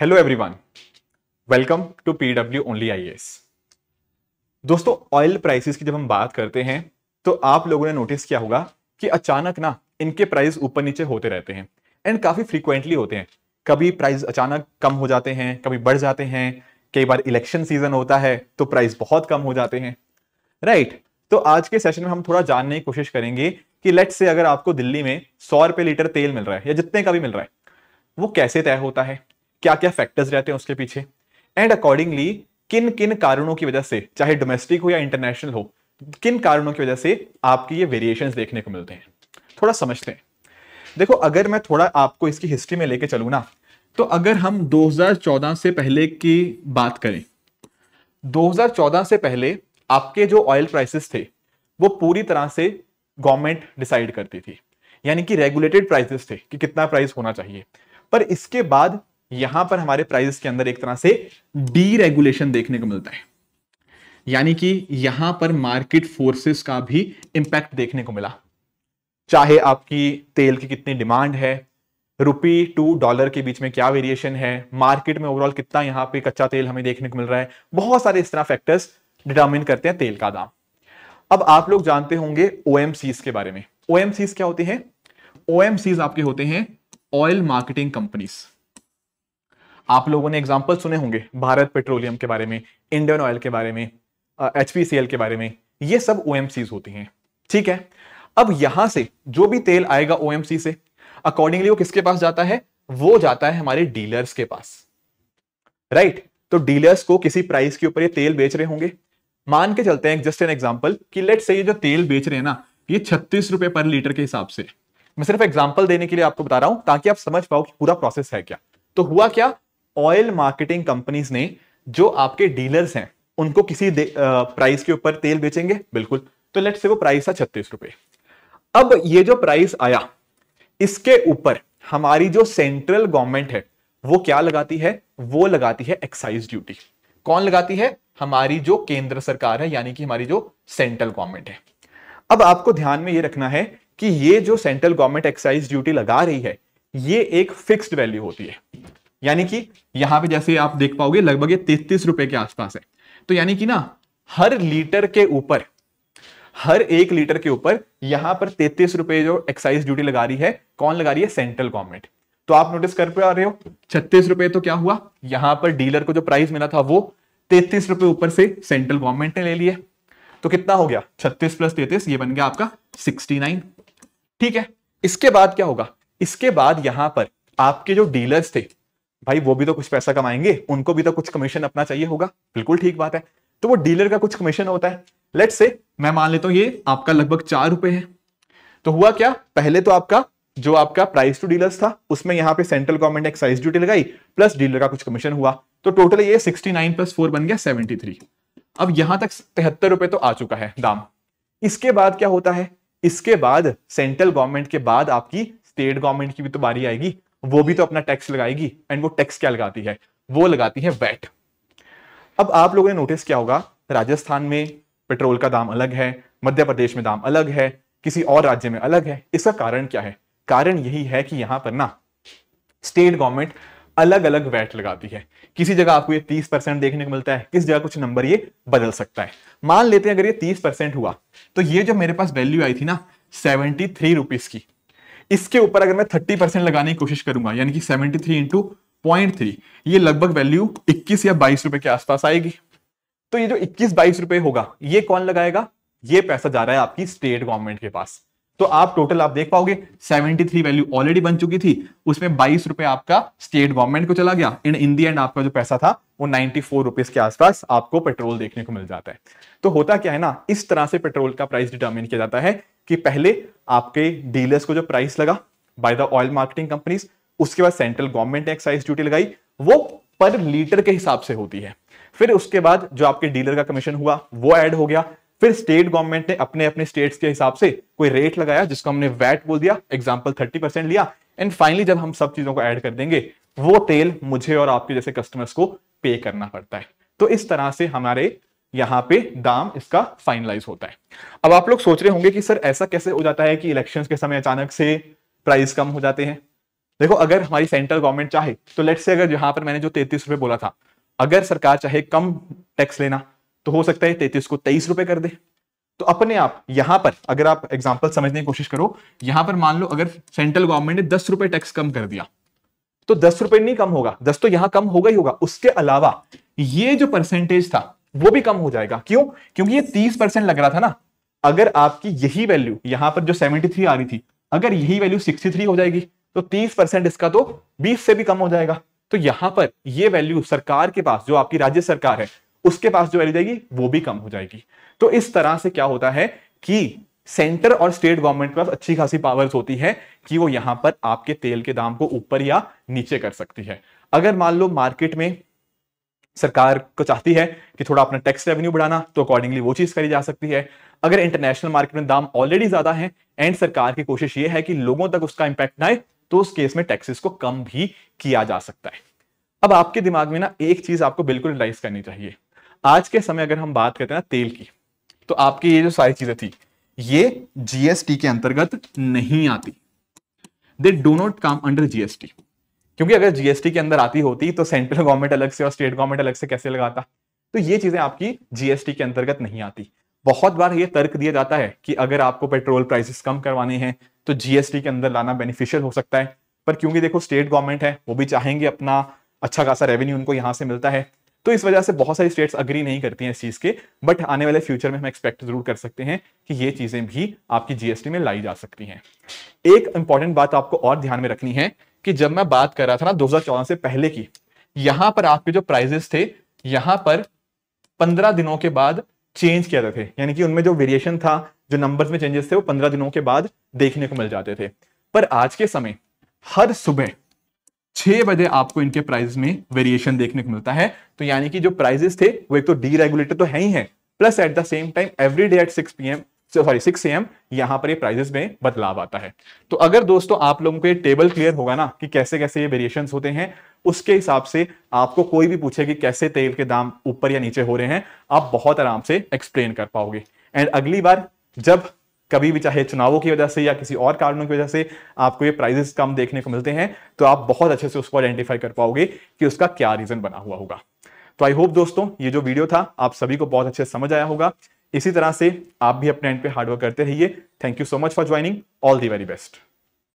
Hello everyone welcome to PW only IAS दोस्तों oil prices की जब हम बात करते हैं तो आप लोगों ने नोटिस किया होगा कि अचानक ना इनके प्राइस ऊपर नीचे होते रहते हैं एंड काफी फ्रीक्वेंटली होते हैं कभी प्राइस अचानक कम हो जाते हैं कभी बढ़ जाते हैं कई बार इलेक्शन सीजन होता है तो प्राइस बहुत कम हो जाते हैं राइट right, तो आज के सेशन में हम थोड़ा जानने की कोशिश करेंगे कि लेट से अगर आपको दिल्ली में सौ रुपये लीटर तेल मिल रहा है या जितने का भी मिल रहा है वो कैसे तय होता है क्या क्या फैक्टर्स रहते हैं उसके पीछे एंड अकॉर्डिंगली किन किन कारणों की वजह से चाहे डोमेस्टिक हो या इंटरनेशनल हो किन कारणों की वजह से आपकी ये वेरिएशन देखने को मिलते हैं थोड़ा समझते हैं देखो अगर मैं थोड़ा आपको इसकी हिस्ट्री में लेके चलूँ ना तो अगर हम 2014 से पहले की बात करें 2014 से पहले आपके जो ऑयल प्राइसेस थे वो पूरी तरह से गवर्नमेंट डिसाइड करती थी यानी कि रेगुलेटेड प्राइसेस थे कि कितना प्राइस होना चाहिए पर इसके बाद यहां पर हमारे प्राइजेस के अंदर एक तरह से डीरेगुलेशन देखने को मिलता है यानी कि यहां पर मार्केट फोर्सेस का भी इंपैक्ट देखने को मिला चाहे आपकी तेल की कितनी डिमांड है रुपी टू डॉलर के बीच में क्या वेरिएशन है मार्केट में ओवरऑल कितना यहां पे कच्चा तेल हमें देखने को मिल रहा है बहुत सारे इस तरह फैक्टर्स डिटर्मिन करते हैं तेल का दाम अब आप लोग जानते होंगे ओ के बारे में ओ क्या होते हैं ओ आपके होते हैं ऑयल मार्केटिंग कंपनीज़ आप लोगों ने एग्जाम्पल सुने होंगे भारत पेट्रोलियम के बारे में इंडियन ऑयल के बारे में एच के बारे में ये सब ओ होती हैं ठीक है अब यहां से जो भी तेल आएगा ओ से अकॉर्डिंगली वो किसके पास जाता है वो जाता है हमारे डीलर्स के पास राइट right? तो डीलर्स को किसी प्राइस के ऊपर ये तेल बेच रहे होंगे मान के चलते हैं जस्ट एन एग्जाम्पल कि लेट से ये जो तेल बेच रहे हैं ना ये छत्तीस रुपए पर लीटर के हिसाब से मैं सिर्फ एग्जाम्पल देने के लिए आपको बता रहा हूं ताकि आप समझ पाओ कि पूरा प्रोसेस है क्या तो हुआ क्या ऑयल मार्केटिंग कंपनीज ने जो आपके डीलर्स हैं उनको किसी प्राइस के ऊपर तेल बेचेंगे बिल्कुल तो लेट से वो प्राइस था छत्तीस रुपए अब ये जो प्राइस आया इसके ऊपर हमारी जो सेंट्रल गवर्नमेंट है वो क्या लगाती है वो लगाती है एक्साइज ड्यूटी कौन लगाती है हमारी जो केंद्र सरकार है यानी कि हमारी जो सेंट्रल गवर्नमेंट है अब आपको ध्यान में ये रखना है कि ये जो सेंट्रल गवर्नमेंट एक्साइज ड्यूटी लगा रही है ये एक फिक्स्ड वैल्यू होती है यानी कि यहां पे जैसे आप देख पाओगे लगभग ये तैतीस रुपए के आसपास है तो यानी कि ना हर लीटर के ऊपर हर एक लीटर के ऊपर यहां पर तैतीस रुपए जो एक्साइज ड्यूटी लगा रही है कौन लगा रही है सेंट्रल गवर्नमेंट तो आप नोटिस कर पे आ रहे हो छत्तीस रुपए तो क्या हुआ यहां पर डीलर को जो प्राइस मिला था वो तैतीस रुपए ऊपर से सेंट्रल गवर्नमेंट ने ले लिए तो कितना हो गया छत्तीस प्लस तैतीस ये बन गया आपका सिक्सटी नाइन ठीक है इसके बाद क्या होगा इसके बाद यहां पर आपके जो डीलर्स थे भाई वो भी तो कुछ पैसा कमाएंगे उनको भी तो कुछ कमीशन अपना चाहिए होगा बिल्कुल ठीक बात है तो वो डीलर का कुछ कमीशन होता है लेट से मैं मान लेता हूं ये आपका लगभग चार रुपए है तो हुआ क्या पहले तो आपका जो आपका प्राइस टू डीलर्स था उसमें यहाँ पे सेंट्रल गवर्नमेंट एक्साइज ड्यूटी लगाई प्लस डीलर का कुछ कमीशन हुआ तो टोटल ये 69 प्लस 4 बन गया 73 अब यहां तक तिहत्तर रुपए तो आ चुका है दाम इसके बाद क्या होता है इसके बाद सेंट्रल गवर्नमेंट के बाद आपकी स्टेट गवर्नमेंट की भी तो बारी आएगी वो भी तो अपना टैक्स लगाएगी एंड वो टैक्स क्या लगाती है वो लगाती है वैट अब आप लोगों ने नोटिस क्या होगा राजस्थान में पेट्रोल का दाम अलग है मध्य प्रदेश में दाम अलग है किसी और राज्य में अलग है इसका कारण क्या है कारण यही है कि यहां पर ना स्टेट गवर्नमेंट अलग अलग वैट लगाती है किसी जगह आपको ये 30 परसेंट देखने को मिलता है किस जगह कुछ नंबर ये बदल सकता है मान लेते हैं अगर ये 30 परसेंट हुआ तो ये जो मेरे पास वैल्यू आई थी ना सेवेंटी थ्री रुपीज की इसके ऊपर अगर मैं थर्टी परसेंट लगाने की कोशिश करूंगा यानी कि seventy three into point three ये लगभग वैल्यू इक्कीस या बाईस रुपए के आसपास आएगी तो ये जो इक्कीस बाईस रुपए होगा ये कौन लगाएगा ये पैसा जा रहा है आपकी स्टेट गवर्नमेंट के पास तो आप टोटल आप देख पाओगे 73 वैल्यू ऑलरेडी बन चुकी थी उसमें बाईस रुपए आपका स्टेट गवर्नमेंट को चला गया इन इन दी एंड आपका जो पैसा था वो नाइनटी फोर रुपीज के आसपास आपको पेट्रोल देखने को मिल जाता है तो होता क्या है ना इस तरह से पेट्रोल का प्राइस डिटर्मिन किया जाता है कि पहले आपके डीलर्स को जो प्राइस लगा by the oil marketing companies उसके बाद सेंट्रल गवर्नमेंट ने एक्साइज ड्यूटी लगाई वो पर लीटर के हिसाब से होती है फिर उसके बाद जो आपके डीलर का कमीशन हुआ वो ऐड हो गया फिर स्टेट गवर्नमेंट ने अपने अपने स्टेट्स के हिसाब से कोई रेट लगाया जिसको हमने वैट बोल दिया एग्जाम्पल थर्टी परसेंट लिया एंड फाइनली जब हम सब चीजों को ऐड कर देंगे वो तेल मुझे और आपके जैसे कस्टमर्स को पे करना पड़ता है तो इस तरह से हमारे यहाँ पे दाम इसका फाइनलाइज होता है अब आप लोग सोच रहे होंगे कि सर ऐसा कैसे हो जाता है कि इलेक्शन के समय अचानक से प्राइस कम हो जाते हैं देखो अगर हमारी सेंट्रल गवर्नमेंट चाहे तो लेट से अगर यहाँ पर मैंने जो तैतीस रुपए बोला था अगर सरकार चाहे कम टैक्स लेना तो हो सकता है तैतीस को तेईस रुपए कर दे तो अपने आप यहां पर अगर आप एग्जाम्पल समझने की कोशिश करो यहां पर मान लो अगर सेंट्रल गवर्नमेंट ने दस रुपए टैक्स कम कर दिया तो दस रुपए नहीं कम होगा दस तो यहां कम होगा ही होगा उसके अलावा ये जो परसेंटेज था वो भी कम हो जाएगा क्यों क्योंकि ये तीस परसेंट लग रहा था ना अगर आपकी यही वैल्यू यहां पर जो सेवेंटी थ्री आ रही थी अगर यही वैल्यू सिक्सटी थ्री हो जाएगी तो तीस परसेंट इसका तो बीस से भी कम हो जाएगा तो यहां पर ये वैल्यू सरकार के पास जो आपकी राज्य सरकार है उसके पास जो वैल्यू जाएगी वो भी कम हो जाएगी तो इस तरह से क्या होता है कि सेंटर और स्टेट गवर्नमेंट के पास अच्छी खासी पावर्स होती है कि वो यहां पर आपके तेल के दाम को ऊपर या नीचे कर सकती है अगर मान लो मार्केट में सरकार को चाहती है कि थोड़ा अपना टैक्स रेवेन्यू बढ़ाना तो अकॉर्डिंगली वो चीज करी जा सकती है अगर इंटरनेशनल मार्केट में दाम ऑलरेडी ज्यादा है एंड सरकार की कोशिश ये है कि लोगों तक उसका इंपैक्ट ना आए तो उस केस में टैक्सेस को कम भी किया जा सकता है अब आपके दिमाग में ना एक चीज आपको बिल्कुल रिलाइज करनी चाहिए आज के समय अगर हम बात करते हैं तेल की तो आपकी ये जो सारी चीजें थी ये जीएसटी के अंतर्गत नहीं आती they do not come under GST क्योंकि अगर जीएसटी के अंदर आती होती तो सेंट्रल गवर्नमेंट अलग से और स्टेट गवर्नमेंट अलग से कैसे लगाता तो ये चीजें आपकी जीएसटी के अंतर्गत नहीं आती बहुत बार ये तर्क दिया जाता है कि अगर आपको पेट्रोल प्राइसेस कम करवाने हैं तो जीएसटी के अंदर लाना बेनिफिशियल हो सकता है पर क्योंकि देखो स्टेट गवर्नमेंट है वो भी चाहेंगे अपना अच्छा खासा रेवेन्यू उनको यहां से मिलता है तो इस वजह से बहुत सारी स्टेट्स अग्री नहीं करती हैं इस चीज़ के बट आने वाले फ्यूचर में हम एक्सपेक्ट जरूर कर सकते हैं कि ये चीज़ें भी आपकी जीएसटी में लाई जा सकती हैं एक इंपॉर्टेंट बात आपको और ध्यान में रखनी है कि जब मैं बात कर रहा था ना दो से पहले की यहां पर आपके जो प्राइजेस थे यहां पर पंद्रह दिनों के बाद चेंज किया जाते थे यानी कि उनमें जो वेरिएशन था जो नंबर्स में चेंजेस थे वो पंद्रह दिनों के बाद देखने को मिल जाते थे पर आज के समय हर सुबह छह बजे आपको इनके प्राइस में वेरिएशन देखने को मिलता है तो यानी कि जो प्राइजेस थे वो एक तो डीरेगुलेटेड तो है ही है plus at the same time every day at six P M sorry six M यहां पर ये प्राइजेस में बदलाव आता है तो अगर दोस्तों आप लोगों को ये टेबल क्लियर होगा ना कि कैसे कैसे ये वेरिएशन होते हैं उसके हिसाब से आपको कोई भी पूछे कि कैसे तेल के दाम ऊपर या नीचे हो रहे हैं आप बहुत आराम से एक्सप्लेन कर पाओगे एंड अगली बार जब कभी भी चाहे चुनावों की वजह से या किसी और कारणों की वजह से आपको ये प्राइजेस कम देखने को मिलते हैं तो आप बहुत अच्छे से उसको आइडेंटिफाई कर पाओगे कि उसका क्या रीजन बना हुआ होगा तो आई होप दोस्तों ये जो वीडियो था आप सभी को बहुत अच्छे समझ आया होगा इसी तरह से आप भी अपने एंड पे हार्डवर्क करते रहिए thank you so much for joining all the very best